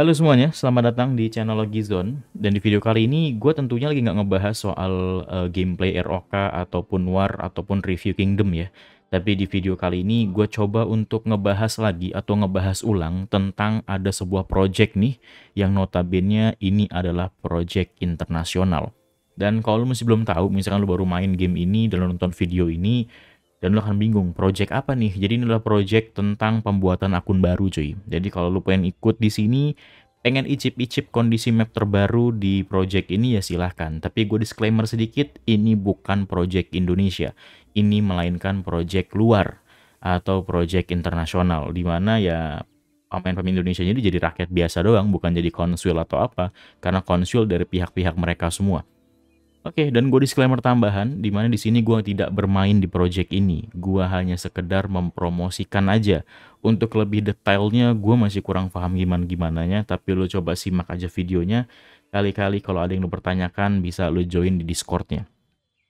Halo semuanya, selamat datang di channel Zone. Dan di video kali ini, gue tentunya lagi nggak ngebahas soal uh, gameplay ROK ataupun War ataupun review Kingdom ya. Tapi di video kali ini, gue coba untuk ngebahas lagi atau ngebahas ulang tentang ada sebuah project nih, yang notabene ini adalah project internasional. Dan kalau lu masih belum tahu, misalkan lu baru main game ini dan lu nonton video ini, dan lo akan bingung project apa nih. Jadi ini adalah project tentang pembuatan akun baru cuy. Jadi kalau lo pengen ikut di sini, pengen icip-icip kondisi map terbaru di project ini ya silahkan. Tapi gue disclaimer sedikit, ini bukan project Indonesia. Ini melainkan project luar atau project internasional di mana ya pemain-pemain Indonesia ini jadi rakyat biasa doang bukan jadi konsul atau apa karena konsul dari pihak-pihak mereka semua. Oke, okay, dan gue disclaimer tambahan, di mana di sini gue tidak bermain di project ini. Gue hanya sekedar mempromosikan aja. Untuk lebih detailnya, gue masih kurang paham gimana gimananya. Tapi lo coba simak aja videonya. Kali-kali kalau ada yang lo pertanyakan, bisa lo join di Discordnya.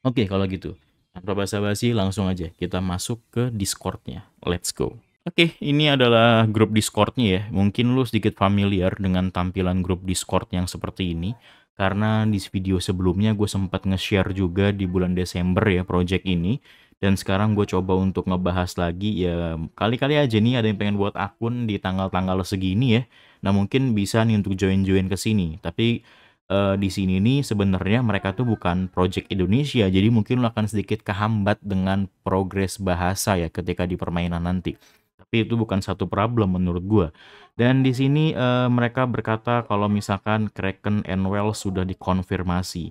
Oke, okay, kalau gitu, tanpa basa-basi, langsung aja kita masuk ke Discordnya. Let's go. Oke, okay, ini adalah grup Discordnya ya. Mungkin lo sedikit familiar dengan tampilan grup Discord yang seperti ini karena di video sebelumnya gue sempat nge-share juga di bulan Desember ya project ini dan sekarang gue coba untuk ngebahas lagi ya kali-kali aja nih ada yang pengen buat akun di tanggal-tanggal segini ya nah mungkin bisa nih untuk join-join ke sini tapi uh, di sini nih sebenarnya mereka tuh bukan project Indonesia jadi mungkin lo akan sedikit kehambat dengan progres bahasa ya ketika di permainan nanti tapi itu bukan satu problem menurut gue. Dan di sini uh, mereka berkata kalau misalkan Kraken and Well sudah dikonfirmasi.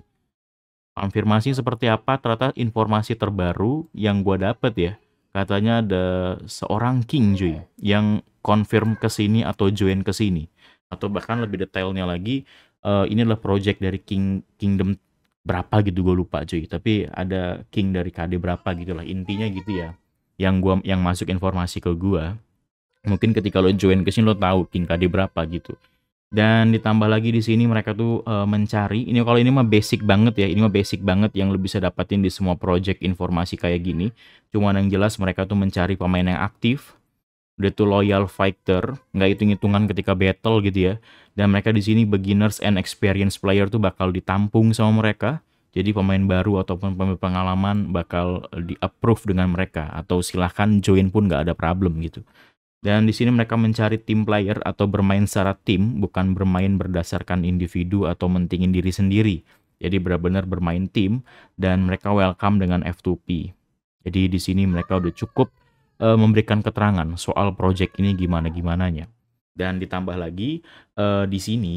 Konfirmasi seperti apa? Ternyata informasi terbaru yang gue dapet ya. Katanya ada seorang king cuy yang konfirm ke sini atau join ke sini. Atau bahkan lebih detailnya lagi, uh, ini adalah project dari king kingdom berapa gitu gue lupa cuy tapi ada king dari KD berapa gitu lah intinya gitu ya yang gua yang masuk informasi ke gua mungkin ketika lo join ke sini lo tahu kinkade berapa gitu dan ditambah lagi di sini mereka tuh e, mencari ini kalau ini mah basic banget ya ini mah basic banget yang lo bisa dapatin di semua project informasi kayak gini cuman yang jelas mereka tuh mencari pemain yang aktif udah tuh loyal fighter, nggak hitung-hitungan ketika battle gitu ya. Dan mereka di sini beginners and experienced player tuh bakal ditampung sama mereka. Jadi pemain baru ataupun pemain pengalaman bakal di approve dengan mereka atau silahkan join pun nggak ada problem gitu. Dan di sini mereka mencari tim player atau bermain secara tim, bukan bermain berdasarkan individu atau mentingin diri sendiri. Jadi benar-benar bermain tim dan mereka welcome dengan F2P. Jadi di sini mereka udah cukup uh, memberikan keterangan soal project ini gimana-gimananya. Dan ditambah lagi uh, di sini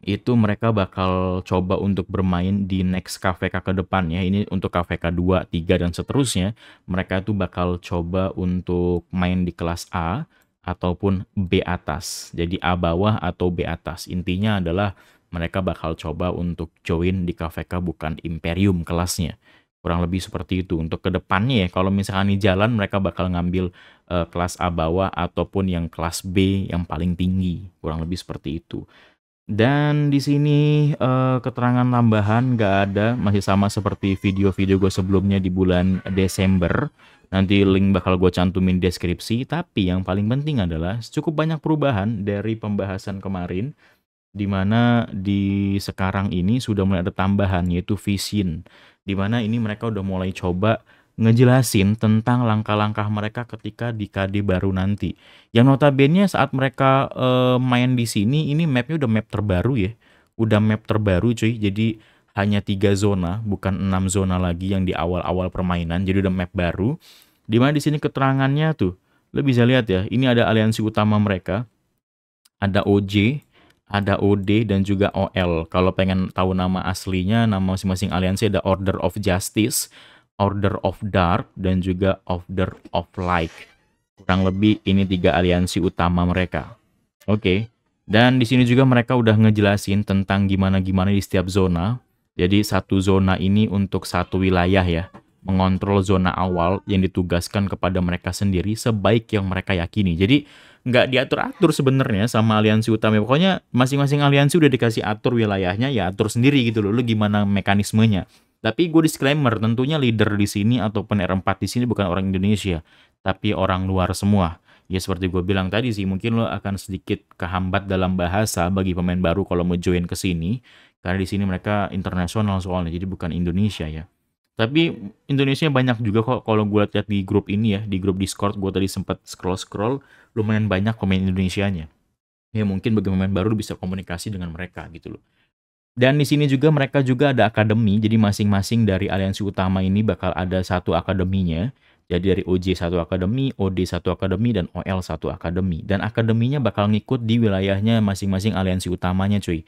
itu mereka bakal coba untuk bermain di next KVK ke depannya. Ini untuk KVK 2, 3, dan seterusnya. Mereka itu bakal coba untuk main di kelas A ataupun B atas. Jadi A bawah atau B atas. Intinya adalah mereka bakal coba untuk join di KVK bukan Imperium kelasnya. Kurang lebih seperti itu. Untuk kedepannya ya, kalau misalkan ini jalan, mereka bakal ngambil uh, kelas A bawah ataupun yang kelas B yang paling tinggi. Kurang lebih seperti itu. Dan di sini uh, keterangan tambahan nggak ada, masih sama seperti video-video gue sebelumnya di bulan Desember. Nanti link bakal gue cantumin deskripsi, tapi yang paling penting adalah cukup banyak perubahan dari pembahasan kemarin, di mana di sekarang ini sudah mulai ada tambahan yaitu vision, di mana ini mereka udah mulai coba ngejelasin tentang langkah-langkah mereka ketika di KD baru nanti. Yang notabene saat mereka uh, main di sini, ini mapnya udah map terbaru ya. Udah map terbaru cuy, jadi hanya tiga zona, bukan enam zona lagi yang di awal-awal permainan. Jadi udah map baru. Dimana di sini keterangannya tuh, lo bisa lihat ya, ini ada aliansi utama mereka. Ada OJ, ada OD, dan juga OL. Kalau pengen tahu nama aslinya, nama masing-masing aliansi ada Order of Justice, Order of Dark dan juga Order of Light. Kurang lebih ini tiga aliansi utama mereka. Oke. Okay. Dan di sini juga mereka udah ngejelasin tentang gimana-gimana di setiap zona. Jadi satu zona ini untuk satu wilayah ya. Mengontrol zona awal yang ditugaskan kepada mereka sendiri sebaik yang mereka yakini. Jadi nggak diatur-atur sebenarnya sama aliansi utama. Pokoknya masing-masing aliansi udah dikasih atur wilayahnya ya atur sendiri gitu loh. Lu gimana mekanismenya. Tapi gue disclaimer, tentunya leader di sini ataupun R4 di sini bukan orang Indonesia, tapi orang luar semua. Ya seperti gue bilang tadi sih, mungkin lo akan sedikit kehambat dalam bahasa bagi pemain baru kalau mau join ke sini, karena di sini mereka internasional soalnya, jadi bukan Indonesia ya. Tapi Indonesia banyak juga kok kalau gue lihat di grup ini ya, di grup Discord gue tadi sempat scroll-scroll, lumayan banyak pemain Indonesianya. Ya mungkin bagi pemain baru bisa komunikasi dengan mereka gitu loh. Dan di sini juga mereka juga ada akademi, jadi masing-masing dari aliansi utama ini bakal ada satu akademinya. Jadi dari OJ satu akademi, OD satu akademi, dan OL satu akademi. Dan akademinya bakal ngikut di wilayahnya masing-masing aliansi utamanya cuy.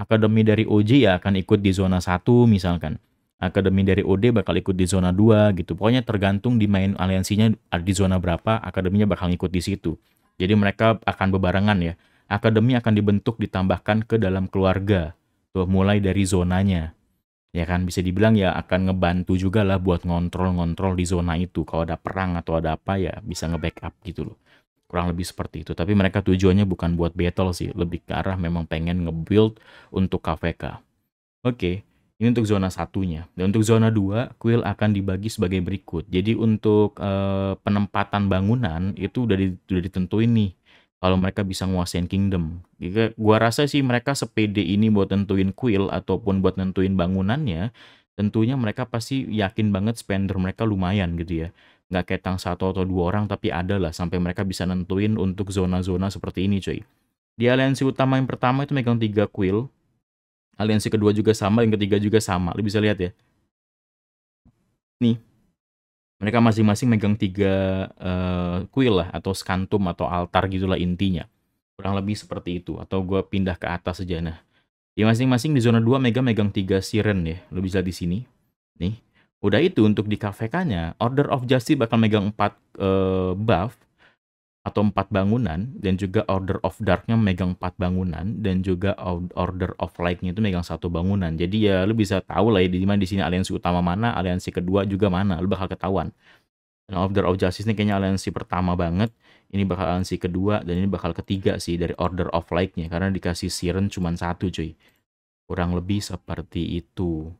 Akademi dari OJ ya akan ikut di zona 1 misalkan. Akademi dari OD bakal ikut di zona 2 gitu. Pokoknya tergantung di main aliansinya ada di zona berapa, akademinya bakal ngikut di situ. Jadi mereka akan bebarengan ya. Akademi akan dibentuk ditambahkan ke dalam keluarga Tuh, mulai dari zonanya. Ya kan, bisa dibilang ya akan ngebantu juga lah buat ngontrol-ngontrol di zona itu. Kalau ada perang atau ada apa ya bisa nge-backup gitu loh. Kurang lebih seperti itu. Tapi mereka tujuannya bukan buat battle sih. Lebih ke arah memang pengen nge-build untuk KVK. Oke, ini untuk zona satunya. Dan untuk zona 2, kuil akan dibagi sebagai berikut. Jadi untuk eh, penempatan bangunan itu udah, udah ditentuin nih kalau mereka bisa nguasain kingdom. gue rasa sih mereka sepede ini buat tentuin kuil ataupun buat nentuin bangunannya, tentunya mereka pasti yakin banget spender mereka lumayan gitu ya. Nggak kayak tang satu atau dua orang tapi ada lah sampai mereka bisa nentuin untuk zona-zona seperti ini cuy. Di aliansi utama yang pertama itu megang tiga kuil, aliansi kedua juga sama, yang ketiga juga sama. Lu bisa lihat ya. Nih, mereka masing-masing megang tiga uh, kuil lah atau skantum atau altar gitulah intinya kurang lebih seperti itu atau gue pindah ke atas aja nah di ya masing-masing di zona 2 Mega megang tiga siren ya lo bisa di sini nih udah itu untuk di KVK Order of Justice bakal megang empat uh, buff atau empat bangunan dan juga Order of Darknya megang empat bangunan dan juga Order of Lightnya itu megang satu bangunan jadi ya lu bisa tahu lah ya di mana di sini aliansi utama mana aliansi kedua juga mana lu bakal ketahuan dan Order of Justice ini kayaknya aliansi pertama banget ini bakal aliansi kedua dan ini bakal ketiga sih dari Order of Lightnya karena dikasih siren cuma satu cuy kurang lebih seperti itu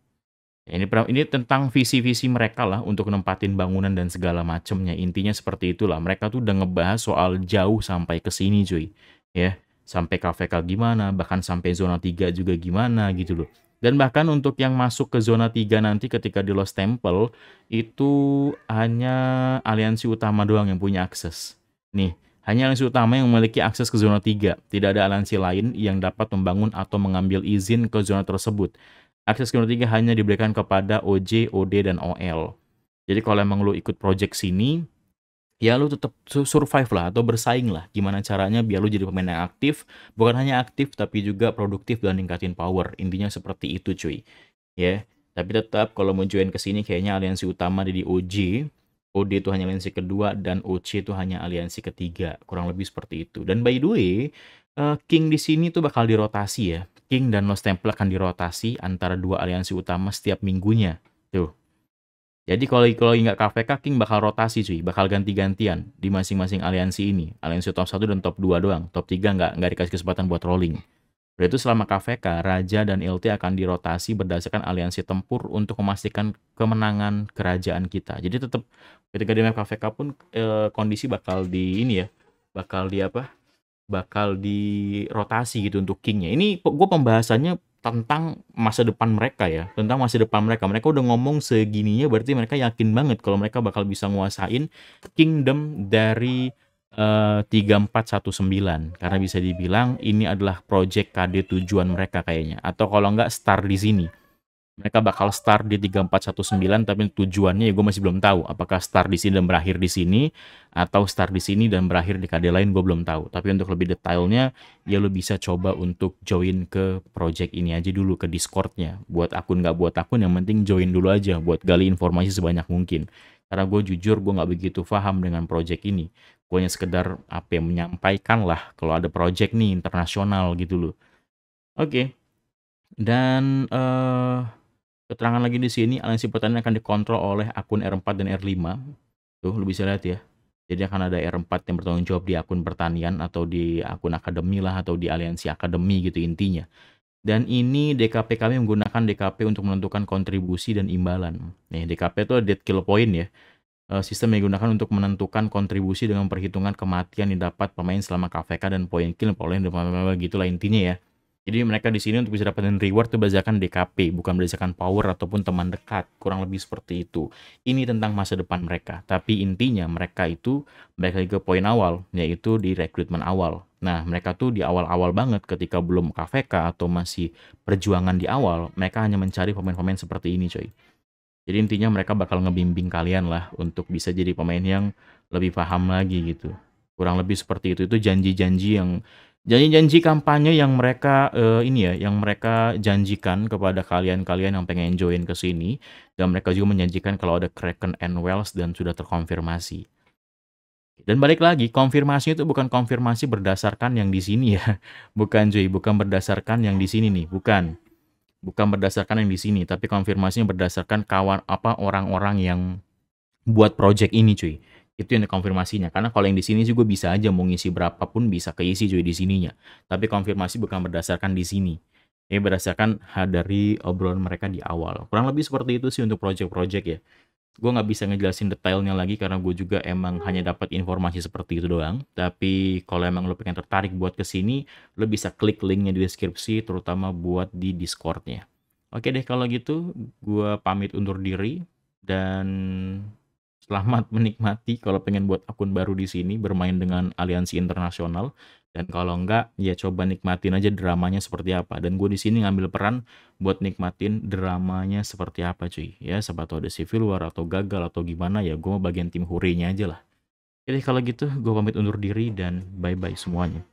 Ya, ini ini tentang visi-visi mereka lah untuk nempatin bangunan dan segala macemnya. Intinya seperti itulah. Mereka tuh udah ngebahas soal jauh sampai ke sini, cuy. Ya, sampai KVK gimana, bahkan sampai zona 3 juga gimana gitu loh. Dan bahkan untuk yang masuk ke zona 3 nanti ketika di Lost Temple itu hanya aliansi utama doang yang punya akses. Nih, hanya aliansi utama yang memiliki akses ke zona 3. Tidak ada aliansi lain yang dapat membangun atau mengambil izin ke zona tersebut akses ke tiga hanya diberikan kepada OJ, OD, dan OL. Jadi kalau emang lu ikut project sini, ya lu tetap survive lah atau bersaing lah gimana caranya biar lu jadi pemain yang aktif bukan hanya aktif tapi juga produktif dan ningkatin power intinya seperti itu cuy ya tapi tetap kalau mau join ke sini kayaknya aliansi utama ada di OJ OD itu hanya aliansi kedua dan OC itu hanya aliansi ketiga kurang lebih seperti itu dan by the way uh, King di sini tuh bakal dirotasi ya. King dan Los Temple akan dirotasi antara dua aliansi utama setiap minggunya. Tuh. Jadi kalau kalau nggak KVK, King bakal rotasi cuy, bakal ganti-gantian di masing-masing aliansi ini. Aliansi top 1 dan top 2 doang, top 3 nggak, nggak dikasih kesempatan buat rolling. Berarti itu selama KVK, Raja dan LT akan dirotasi berdasarkan aliansi tempur untuk memastikan kemenangan kerajaan kita. Jadi tetap ketika di map KVK pun eh, kondisi bakal di ini ya, bakal di apa, bakal dirotasi gitu untuk kingnya. Ini gue pembahasannya tentang masa depan mereka ya, tentang masa depan mereka. Mereka udah ngomong segininya berarti mereka yakin banget kalau mereka bakal bisa nguasain kingdom dari uh, eh, 3419 karena bisa dibilang ini adalah project KD tujuan mereka kayaknya atau kalau nggak star di sini mereka bakal start di 3419 tapi tujuannya ya gue masih belum tahu apakah start di sini dan berakhir di sini atau start di sini dan berakhir di KD lain gue belum tahu tapi untuk lebih detailnya ya lo bisa coba untuk join ke project ini aja dulu ke discordnya buat akun nggak buat akun yang penting join dulu aja buat gali informasi sebanyak mungkin karena gue jujur gue nggak begitu paham dengan project ini gue hanya sekedar apa yang menyampaikan lah kalau ada project nih internasional gitu loh oke okay. dan uh, Keterangan lagi di sini, aliansi pertanian akan dikontrol oleh akun R4 dan R5. Tuh, lu bisa lihat ya. Jadi akan ada R4 yang bertanggung jawab di akun pertanian atau di akun akademi lah atau di aliansi akademi gitu intinya. Dan ini DKP kami menggunakan DKP untuk menentukan kontribusi dan imbalan. Nih, DKP itu dead kill point ya. Eh, sistem yang digunakan untuk menentukan kontribusi dengan perhitungan kematian yang dapat pemain selama KVK dan poin kill poin gitu lah intinya ya. Jadi mereka di sini untuk bisa dapetin reward itu berdasarkan DKP, bukan berdasarkan power ataupun teman dekat, kurang lebih seperti itu. Ini tentang masa depan mereka, tapi intinya mereka itu balik lagi ke poin awal, yaitu di rekrutmen awal. Nah, mereka tuh di awal-awal banget ketika belum KVK atau masih perjuangan di awal, mereka hanya mencari pemain-pemain seperti ini coy. Jadi intinya mereka bakal ngebimbing kalian lah untuk bisa jadi pemain yang lebih paham lagi gitu. Kurang lebih seperti itu, itu janji-janji yang janji-janji kampanye yang mereka eh, ini ya, yang mereka janjikan kepada kalian-kalian yang pengen join ke sini dan mereka juga menjanjikan kalau ada Kraken and Wells dan sudah terkonfirmasi. Dan balik lagi, konfirmasi itu bukan konfirmasi berdasarkan yang di sini ya. Bukan cuy, bukan berdasarkan yang di sini nih, bukan. Bukan berdasarkan yang di sini, tapi konfirmasinya berdasarkan kawan apa orang-orang yang buat project ini cuy itu yang konfirmasinya karena kalau yang di sini juga bisa aja mau ngisi berapapun bisa keisi cuy di sininya tapi konfirmasi bukan berdasarkan di sini ini berdasarkan dari obrolan mereka di awal kurang lebih seperti itu sih untuk project-project ya gue nggak bisa ngejelasin detailnya lagi karena gue juga emang hanya dapat informasi seperti itu doang. Tapi kalau emang lo pengen tertarik buat kesini, lo bisa klik linknya di deskripsi, terutama buat di Discordnya. Oke deh kalau gitu, gue pamit undur diri dan Selamat menikmati kalau pengen buat akun baru di sini bermain dengan aliansi internasional dan kalau enggak ya coba nikmatin aja dramanya seperti apa dan gue di sini ngambil peran buat nikmatin dramanya seperti apa cuy ya sebab ada civil war atau gagal atau gimana ya gue bagian tim hurinya aja lah. Jadi kalau gitu gue pamit undur diri dan bye bye semuanya.